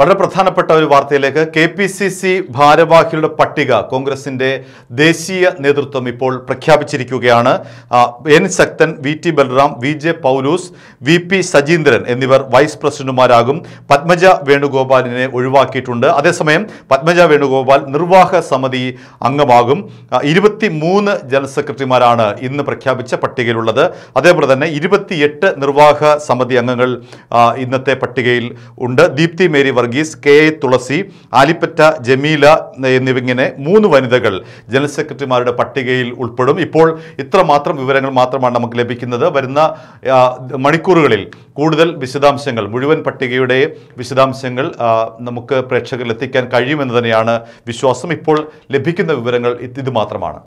വളരെ പ്രധാനപ്പെട്ട ഒരു വാർത്തയിലേക്ക് കെ പി സി സി ഭാരവാഹികളുടെ പട്ടിക കോൺഗ്രസിന്റെ ദേശീയ നേതൃത്വം ഇപ്പോൾ പ്രഖ്യാപിച്ചിരിക്കുകയാണ് N Sakthan V T Balram V J Paulose V P Sajeendran എന്നിവർ വൈസ് പ്രസിഡന്റുമാരാകും പത്മജ വേണുഗോപാലിനെ ഒഴിവാക്കിയിട്ടുണ്ട് അതേസമയം പത്മജ വേണുഗോപാൽ നിർവാഹക സമിതി അംഗമാകും ഇരുപത്തി മൂന്ന് ജനറൽ സെക്രട്ടറിമാരാണ് ഇന്ന് പ്രഖ്യാപിച്ച പട്ടികയിലുള്ളത് അതേപോലെ തന്നെ ഇരുപത്തിയെട്ട് നിർവാഹക സമിതി അംഗങ്ങൾ ഇന്നത്തെ പട്ടികയിൽ ഉണ്ട് Deepthi Mary Varghese K A Thulasi Alippatta Jameela എന്നിവിങ്ങനെ മൂന്ന് വനിതകൾ ജനറൽ സെക്രട്ടറിമാരുടെ പട്ടികയിൽ ഉൾപ്പെടും ഇപ്പോൾ ഇത്രമാത്രം വിവരങ്ങൾ മാത്രമാണ് നമുക്ക് ലഭിക്കുന്നത് വരുന്ന മണിക്കൂറുകളിൽ കൂടുതൽ വിശദാംശങ്ങൾ മുഴുവൻ പട്ടികയുടെ വിശദാംശങ്ങൾ നമുക്ക് പ്രേക്ഷകരിൽ എത്തിക്കാൻ കഴിയുമെന്ന് തന്നെയാണ് വിശ്വാസം ഇപ്പോൾ ലഭിക്കുന്ന വിവരങ്ങൾ ഇത് മാത്രമാണ്